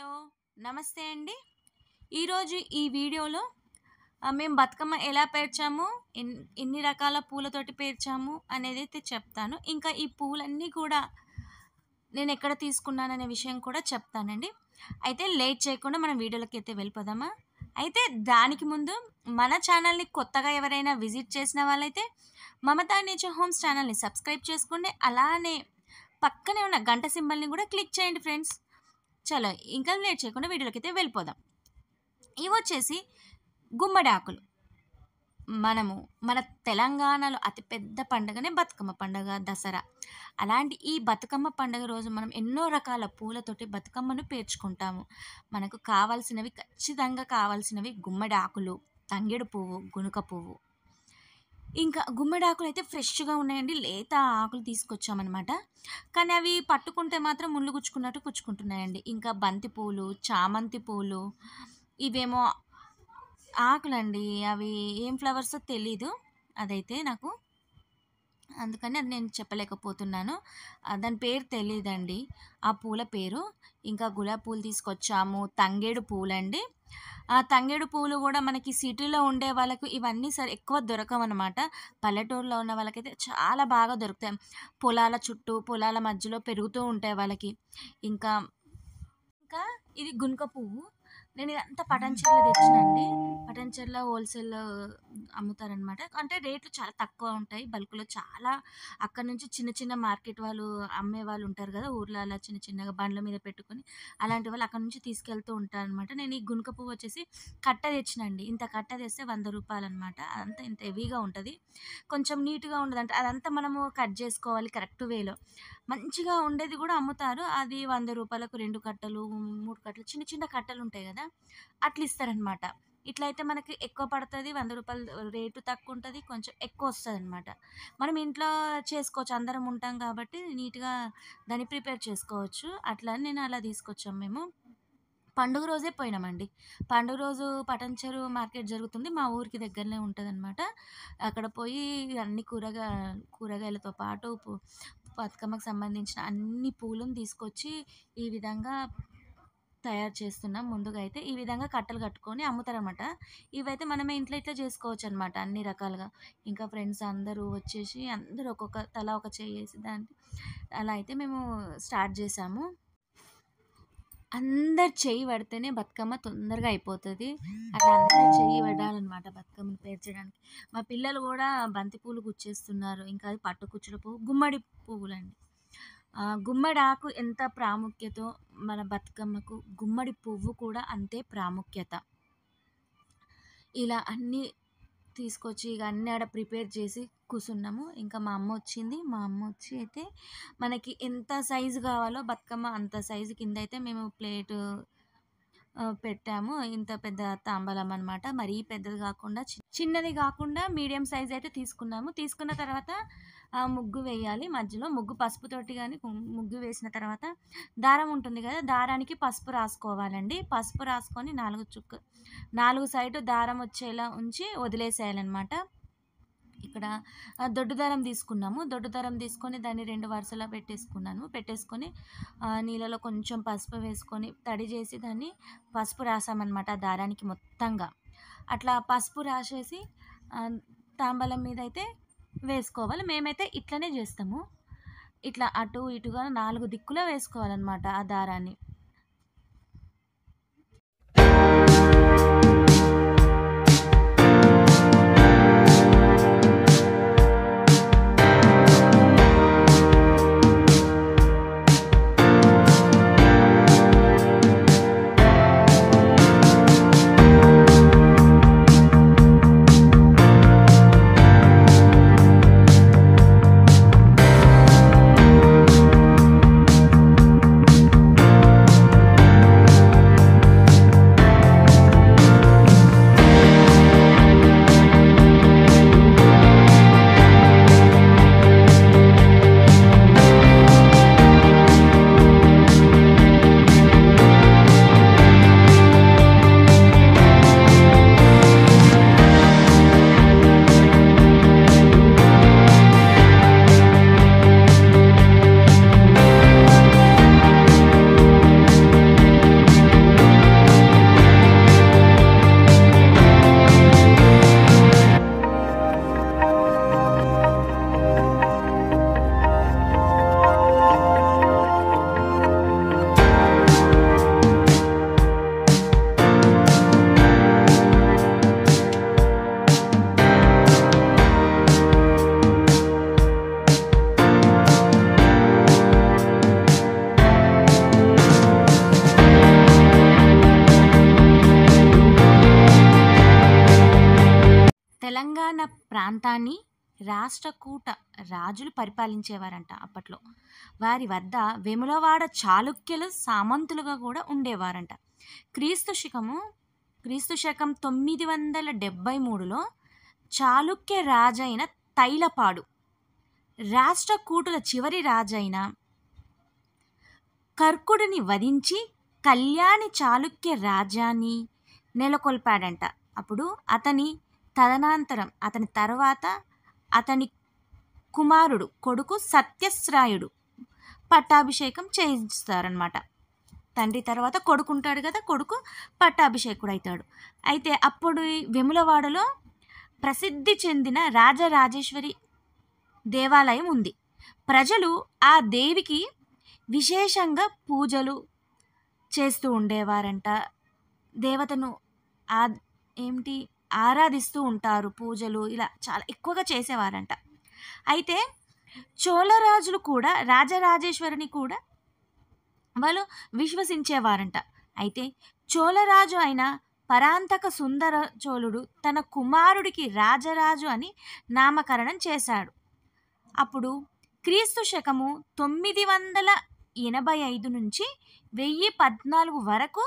hello నమస్తే అండి ఈరోజు ఈ వీడియోలో మేము బతుకమ్మ ఎలా పేర్చాము ఎన్ని రకాల పూలతోటి పేర్చాము అనేది అయితే చెప్తాను ఇంకా ఈ పూలన్నీ కూడా నేను ఎక్కడ తీసుకున్నాననే విషయం కూడా చెప్తానండి అయితే లేట్ చేయకుండా మనం వీడియోలకి అయితే వెళ్ళిపోదామా అయితే దానికి ముందు మన ఛానల్ని కొత్తగా ఎవరైనా విజిట్ చేసిన వాళ్ళైతే మమతా నేచర్ హోమ్స్ ఛానల్ని సబ్స్క్రైబ్ చేసుకోండి అలానే పక్కనే ఉన్న గంట సింబల్ని కూడా క్లిక్ చేయండి ఫ్రెండ్స్ చలో ఇంకా లేట్ చేయకుండా అయితే వెళ్ళిపోదాం ఇవి వచ్చేసి గుమ్మడాకులు మనము మన తెలంగాణలో అతిపెద్ద పండుగనే బతుకమ్మ పండుగ దసరా అలాంటి ఈ బతుకమ్మ పండుగ రోజు మనం ఎన్నో రకాల పూలతోటి బతుకమ్మను పేర్చుకుంటాము మనకు కావాల్సినవి ఖచ్చితంగా కావాల్సినవి గుమ్మడాకులు తంగిడు పువ్వు గునుక పువ్వు ఇంకా గుమ్మడాకులు ఆకులు అయితే ఫ్రెష్గా ఉన్నాయండి లేత ఆకులు తీసుకొచ్చామన్నమాట కానీ అవి పట్టుకుంటే మాత్రం ముళ్ళు గుచ్చుకున్నట్టు గుచ్చుకుంటున్నాయండి ఇంకా బంతి పూలు చామంతి పూలు ఇవేమో ఆకులండి అవి ఏం ఫ్లవర్సో తెలీదు అదైతే నాకు అందుకని అది నేను చెప్పలేకపోతున్నాను దాని పేరు తెలియదండి ఆ పూల పేరు ఇంకా గులాబీ పూలు తీసుకొచ్చాము తంగేడు పూలండి ఆ తంగేడు పూలు కూడా మనకి సిటీలో ఉండే వాళ్ళకు ఇవన్నీ సరే ఎక్కువ దొరకవన్నమాట పల్లెటూరులో ఉన్న వాళ్ళకైతే చాలా బాగా దొరుకుతాయి పొలాల చుట్టూ పొలాల మధ్యలో పెరుగుతూ ఉంటాయి వాళ్ళకి ఇంకా ఇంకా ఇది గునుక పువ్వు నేను ఇదంతా పటాన్చర్ల తెచ్చినండి పటాన్చర్ల హోల్సేల్ అమ్ముతారనమాట అంటే రేట్లు చాలా తక్కువ ఉంటాయి బల్క్లో చాలా అక్కడ నుంచి చిన్న చిన్న మార్కెట్ వాళ్ళు అమ్మే వాళ్ళు ఉంటారు కదా ఊర్లో అలా చిన్న చిన్నగా బండ్ల మీద పెట్టుకొని అలాంటి వాళ్ళు అక్కడ నుంచి తీసుకెళ్తూ ఉంటారు అనమాట నేను ఈ గునుక పువ్వు వచ్చేసి కట్ట తెచ్చినండి ఇంత కట్ట తెస్తే వంద రూపాయలు అనమాట అదంతా ఇంత హెవీగా ఉంటుంది కొంచెం నీట్గా ఉండదు అంటే అదంతా మనము కట్ చేసుకోవాలి కరెక్ట్ వేలో మంచిగా ఉండేది కూడా అమ్ముతారు అది వంద రూపాయలకు రెండు కట్టలు మూడు కట్టలు చిన్న చిన్న కట్టలు ఉంటాయి కదా అట్లా ఇస్తారనమాట ఇట్లయితే మనకి ఎక్కువ పడుతుంది వంద రూపాయలు రేటు తక్కువ ఉంటుంది కొంచెం ఎక్కువ వస్తుంది అనమాట మనం ఇంట్లో చేసుకోవచ్చు అందరం ఉంటాం కాబట్టి నీట్గా దాన్ని ప్రిపేర్ చేసుకోవచ్చు అట్లా నేను అలా తీసుకొచ్చాం మేము పండుగ రోజే పోయినామండి పండుగ రోజు చెరువు మార్కెట్ జరుగుతుంది మా ఊరికి దగ్గరనే ఉంటుంది అనమాట అక్కడ పోయి అన్ని కూరగా కూరగాయలతో పాటు బతుకమ్మకు సంబంధించిన అన్ని పూలను తీసుకొచ్చి ఈ విధంగా తయారు చేస్తున్నాం ముందుగా అయితే ఈ విధంగా కట్టలు కట్టుకొని అమ్ముతారనమాట ఇవైతే మనమే ఇంట్లో ఇట్లా చేసుకోవచ్చు అనమాట అన్ని రకాలుగా ఇంకా ఫ్రెండ్స్ అందరూ వచ్చేసి అందరూ ఒక్కొక్క తల ఒక చేసి దాన్ని అలా అయితే మేము స్టార్ట్ చేసాము అందరు చెయ్యి పడితేనే బతుకమ్మ తొందరగా అయిపోతుంది అట్లా అందరు చెయ్యి పడాలన్నమాట బతుకమ్మను పేర్చడానికి మా పిల్లలు కూడా బంతి పూలు గుచ్చేస్తున్నారు ఇంకా అది పట్టు పువ్వు గుమ్మడి పువ్వులండి గుమ్మడాకు ఎంత ప్రాముఖ్యతో మన బతుకమ్మకు గుమ్మడి పువ్వు కూడా అంతే ప్రాముఖ్యత ఇలా అన్నీ తీసుకొచ్చి ఇక అన్నీ ఆడ ప్రిపేర్ చేసి కూర్చున్నాము ఇంకా మా అమ్మ వచ్చింది మా అమ్మ వచ్చి అయితే మనకి ఎంత సైజు కావాలో బతుకమ్మ అంత సైజు కింద అయితే మేము ప్లేటు పెట్టాము ఇంత పెద్ద తాంబలం అనమాట మరీ పెద్దది కాకుండా చిన్నది కాకుండా మీడియం సైజ్ అయితే తీసుకున్నాము తీసుకున్న తర్వాత ముగ్గు వేయాలి మధ్యలో ముగ్గు పసుపుతోటి కానీ ముగ్గు వేసిన తర్వాత దారం ఉంటుంది కదా దారానికి పసుపు రాసుకోవాలండి పసుపు రాసుకొని నాలుగు చుక్క నాలుగు సైడు దారం వచ్చేలా ఉంచి వదిలేసేయాలన్నమాట ఇక్కడ దొడ్డు తీసుకున్నాము దొడ్డు తీసుకొని దాన్ని రెండు వరుసలా పెట్టేసుకున్నాను పెట్టేసుకొని నీళ్ళలో కొంచెం పసుపు వేసుకొని తడి చేసి దాన్ని పసుపు రాసామన్నమాట ఆ దారానికి మొత్తంగా అట్లా పసుపు రాసేసి తాంబలం మీద అయితే వేసుకోవాలి మేమైతే ఇట్లనే చేస్తాము ఇట్లా అటు ఇటుగా నాలుగు దిక్కులో వేసుకోవాలన్నమాట ఆ దారాన్ని తెలంగాణ ప్రాంతాన్ని రాష్ట్రకూట రాజులు పరిపాలించేవారంట అప్పట్లో వారి వద్ద వెములవాడ చాళుక్యులు సామంతులుగా కూడా ఉండేవారంట క్రీస్తు శకము క్రీస్తు శకం తొమ్మిది వందల డెబ్భై మూడులో చాళుక్య రాజైన తైలపాడు రాష్ట్రకూటుల చివరి రాజైన కర్కుడిని వధించి కళ్యాణి చాళుక్య రాజ్యాన్ని నెలకొల్పాడంట అప్పుడు అతని తదనంతరం అతని తర్వాత అతని కుమారుడు కొడుకు సత్యశ్రాయుడు పట్టాభిషేకం చేయిస్తారనమాట తండ్రి తర్వాత కొడుకు ఉంటాడు కదా కొడుకు పట్టాభిషేకుడు అవుతాడు అయితే అప్పుడు వెములవాడలో ప్రసిద్ధి చెందిన రాజరాజేశ్వరి దేవాలయం ఉంది ప్రజలు ఆ దేవికి విశేషంగా పూజలు చేస్తూ ఉండేవారంట దేవతను ఆ ఏమిటి ఆరాధిస్తూ ఉంటారు పూజలు ఇలా చాలా ఎక్కువగా చేసేవారంట అయితే చోళరాజులు కూడా రాజరాజేశ్వరిని కూడా వాళ్ళు విశ్వసించేవారంట అయితే చోళరాజు అయిన పరాంతక సుందర చోళుడు తన కుమారుడికి రాజరాజు అని నామకరణం చేశాడు అప్పుడు క్రీస్తు శకము తొమ్మిది వందల ఎనభై ఐదు నుంచి వెయ్యి పద్నాలుగు వరకు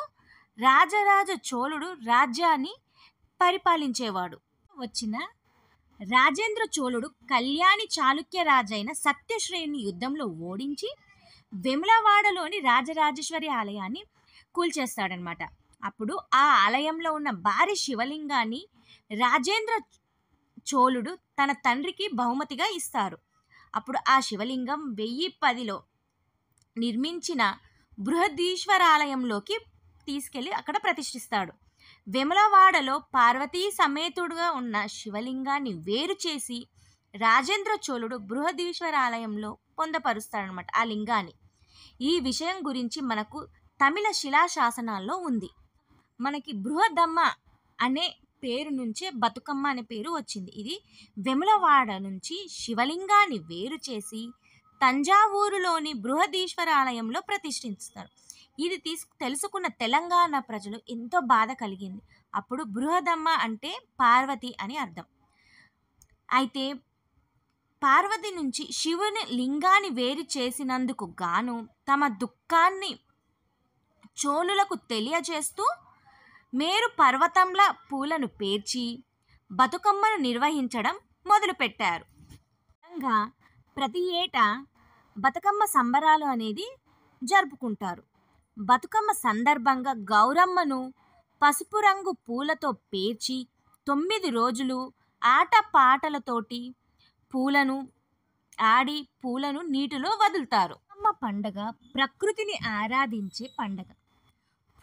రాజరాజ చోళుడు రాజ్యాన్ని పరిపాలించేవాడు వచ్చిన రాజేంద్ర చోళుడు కళ్యాణి చాళుక్య రాజైన సత్యశ్రేణి యుద్ధంలో ఓడించి వెములవాడలోని రాజరాజేశ్వరి ఆలయాన్ని కూల్చేస్తాడనమాట అప్పుడు ఆ ఆలయంలో ఉన్న భారీ శివలింగాన్ని రాజేంద్ర చోళుడు తన తండ్రికి బహుమతిగా ఇస్తారు అప్పుడు ఆ శివలింగం వెయ్యి పదిలో నిర్మించిన బృహదీశ్వరాలయంలోకి తీసుకెళ్ళి అక్కడ ప్రతిష్ఠిస్తాడు విమలవాడలో పార్వతీ సమేతుడుగా ఉన్న శివలింగాన్ని వేరు చేసి రాజేంద్ర చోళుడు బృహదీశ్వరాలయంలో పొందపరుస్తాడనమాట ఆ లింగాన్ని ఈ విషయం గురించి మనకు తమిళ శిలాశాసనాల్లో ఉంది మనకి బృహదమ్మ అనే పేరు నుంచే బతుకమ్మ అనే పేరు వచ్చింది ఇది వెములవాడ నుంచి శివలింగాన్ని వేరు చేసి తంజావూరులోని బృహదీశ్వరాలయంలో ప్రతిష్ఠిస్తారు ఇది తీసు తెలుసుకున్న తెలంగాణ ప్రజలు ఎంతో బాధ కలిగింది అప్పుడు బృహదమ్మ అంటే పార్వతి అని అర్థం అయితే పార్వతి నుంచి శివుని లింగాన్ని వేరు చేసినందుకు గాను తమ దుఃఖాన్ని చోళులకు తెలియజేస్తూ మేరు పర్వతంల పూలను పేర్చి బతుకమ్మను నిర్వహించడం మొదలుపెట్టారు ప్రతి ఏటా బతుకమ్మ సంబరాలు అనేది జరుపుకుంటారు బతుకమ్మ సందర్భంగా గౌరమ్మను పసుపు రంగు పూలతో పేర్చి తొమ్మిది రోజులు ఆటపాటలతోటి పూలను ఆడి పూలను నీటిలో వదులుతారు అమ్మ పండగ ప్రకృతిని ఆరాధించే పండగ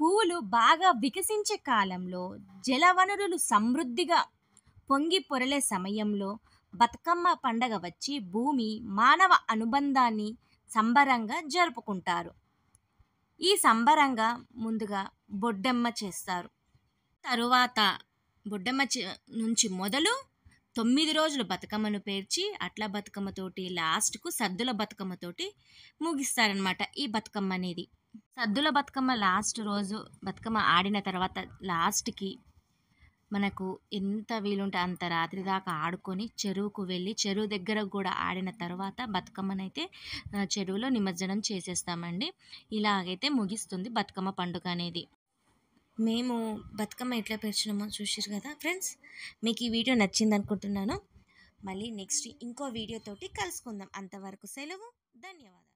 పూలు బాగా వికసించే కాలంలో జలవనరులు సమృద్ధిగా పొంగి పొరలే సమయంలో బతుకమ్మ పండగ వచ్చి భూమి మానవ అనుబంధాన్ని సంబరంగా జరుపుకుంటారు ఈ సంబరంగా ముందుగా బొడ్డెమ్మ చేస్తారు తరువాత బొడ్డెమ్మ నుంచి మొదలు తొమ్మిది రోజులు బతుకమ్మను పేర్చి అట్ల బతుకమ్మతోటి లాస్ట్కు సద్దుల బతుకమ్మతోటి ముగిస్తారనమాట ఈ బతుకమ్మ అనేది సద్దుల బతుకమ్మ లాస్ట్ రోజు బతుకమ్మ ఆడిన తర్వాత లాస్ట్కి మనకు ఎంత వీలుంటే అంత రాత్రి దాకా ఆడుకొని చెరువుకు వెళ్ళి చెరువు దగ్గర కూడా ఆడిన తర్వాత బతుకమ్మనైతే చెరువులో నిమజ్జనం చేసేస్తామండి ఇలాగైతే ముగిస్తుంది బతుకమ్మ పండుగ అనేది మేము బతుకమ్మ ఎట్లా పేర్చినామో చూసారు కదా ఫ్రెండ్స్ మీకు ఈ వీడియో నచ్చింది అనుకుంటున్నాను మళ్ళీ నెక్స్ట్ ఇంకో వీడియోతోటి కలుసుకుందాం అంతవరకు సెలవు ధన్యవాదాలు